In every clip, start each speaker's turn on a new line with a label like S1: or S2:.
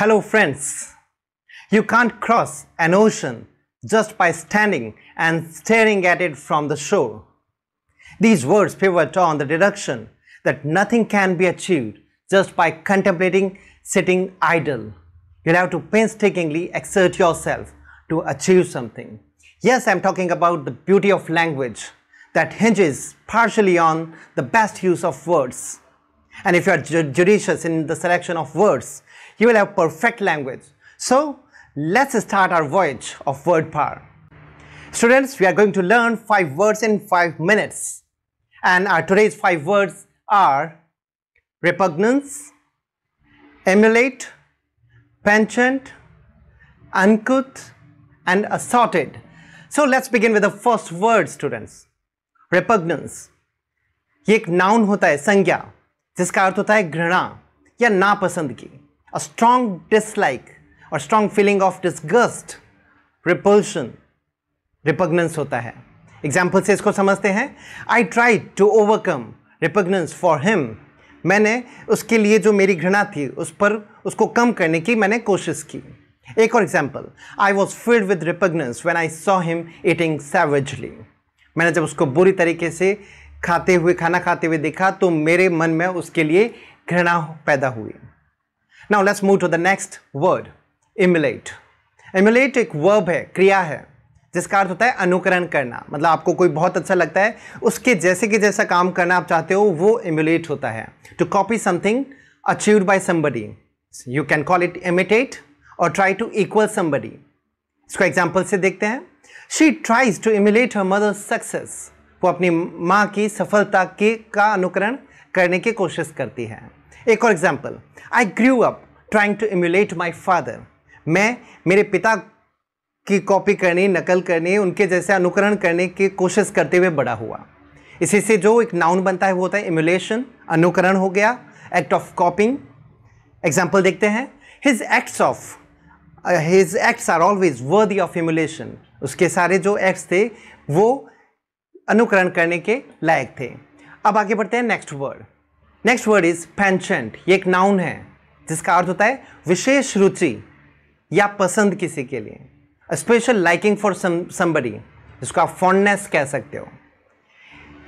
S1: Hello, friends. You can't cross an ocean just by standing and staring at it from the shore. These words pivot on the deduction that nothing can be achieved just by contemplating sitting idle. You'll have to painstakingly exert yourself to achieve something. Yes, I'm talking about the beauty of language that hinges partially on the best use of words. And if you are judicious in the selection of words, you will have perfect language. So let's start our voyage of word power. Students, we are going to learn five words in five minutes. And our today's five words are repugnance, emulate, penchant, uncouth, and assorted. So let's begin with the first word, students. Repugnance. ये एक noun होता है संज्ञा जिसका अर्थ होता है घृणा या नापसंद की a strong dislike or strong feeling of disgust, repulsion, repugnance होता है एग्जाम्पल से इसको समझते हैं I try to overcome repugnance for him मैंने उसके लिए जो मेरी घृणा थी उस पर उसको कम करने की मैंने कोशिश की एक और example I was filled with repugnance when I saw him eating savagely मैंने जब उसको बुरी तरीके से खाते हुए खाना खाते हुए देखा तो मेरे मन में उसके लिए घृणा पैदा हुई now let's move to the next word emulate emulate एक वर्ब है क्रिया है जिसका अर्थ होता है अनुकरण करना मतलब आपको कोई बहुत अच्छा लगता है उसके जैसे कि जैसा काम करना आप चाहते हो वो इमुलेट होता है to copy something achieve by somebody you can call it imitate और ट्राई टू इक्वल समबडी इसको एग्जाम्पल से देखते हैं she tries to emulate her mother success वो अपनी माँ की सफलता के का अनुकरण करने की कोशिश करती है एक और example I grew up trying to emulate my father मैं मेरे पिता की कॉपी करने नकल करने उनके जैसे अनुकरण करने की कोशिश करते हुए बड़ा हुआ इसी से जो एक नाउन बनता है वो होता है इम्यूलेशन अनुकरण हो गया एक्ट ऑफ कॉपिंग एग्जाम्पल देखते हैं his acts of his acts are always worth of emulation उसके सारे जो एक्ट्स थे वो अनुकरण करने के लायक थे अब आगे बढ़ते हैं next word next word is penchant ये एक नाउन है जिसका अर्थ होता है विशेष रुचि या पसंद किसी के लिए स्पेशल लाइकिंग फॉर समबडी जिसको आप फॉन्डनेस कह सकते हो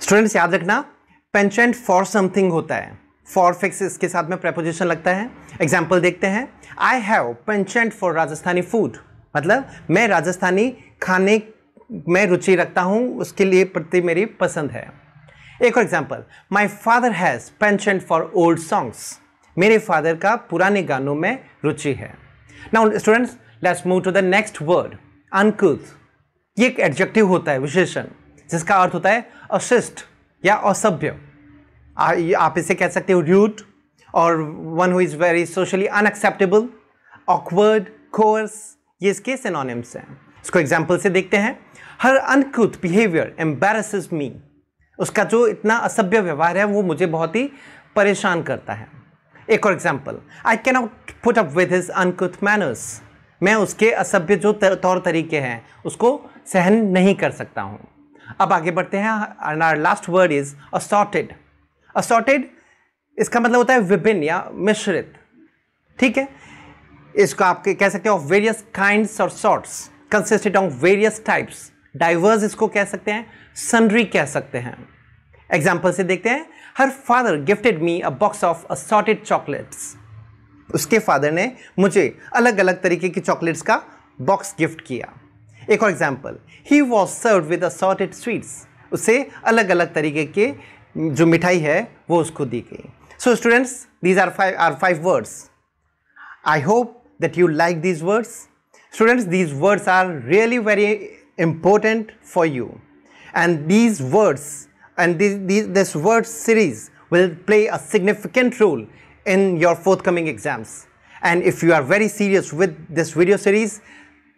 S1: स्टूडेंट्स याद रखना पेंशेंट फॉर समथिंग होता है फॉर फिक्स इसके साथ में प्रपोजिशन लगता है एग्जाम्पल देखते हैं I have penchant for Rajasthani food मतलब मैं राजस्थानी खाने में रुचि रखता हूँ उसके लिए प्रति मेरी पसंद है एक और example my father has penchant for old songs मेरे फादर का पुराने गानों में रुचि है now students let's move to the next word uncouth ये एक एडजेक्टिव होता है विशेषण जिसका अर्थ होता है अशिष्ट या असभ्य आप इसे कह सकते हो रूट और one who is very socially unacceptable awkward coarse ये इसके सिनोनिम्स हैं इसको एग्जाम्पल से देखते हैं हर अनकुथ बिहेवियर एम्बेरसेस मी उसका जो इतना असभ्य व्यवहार है वो मुझे बहुत ही परेशान करता है एक और example I can not put up with his uncouth manners मैं उसके असभ्य जो तौर तरीके हैं उसको सहन नहीं कर सकता हूँ अब आगे बढ़ते हैं and our last word is assorted assorted इसका मतलब होता है विभिन्न या मिश्रित ठीक है इसको आप कह सकते हो वेरियस काइंड्स और sorts consisted of various types diverse इसको कह सकते हैं सनरी कह सकते हैं एग्जाम्पल से देखते हैं her father gifted me a box of assorted chocolates उसके फादर ने मुझे अलग अलग तरीके की चॉकलेट्स का बॉक्स गिफ्ट किया एक और example he was served with assorted sweets उसे अलग अलग तरीके के जो मिठाई है वो उसको दी गई so students these are five are five words I hope that you like these words students these words are really very important for you. And these words and these, this word series will play a significant role in your forthcoming exams. And if you are very serious with this video series,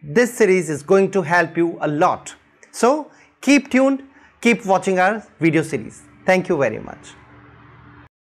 S1: this series is going to help you a lot. So keep tuned, keep watching our video series. Thank you very much.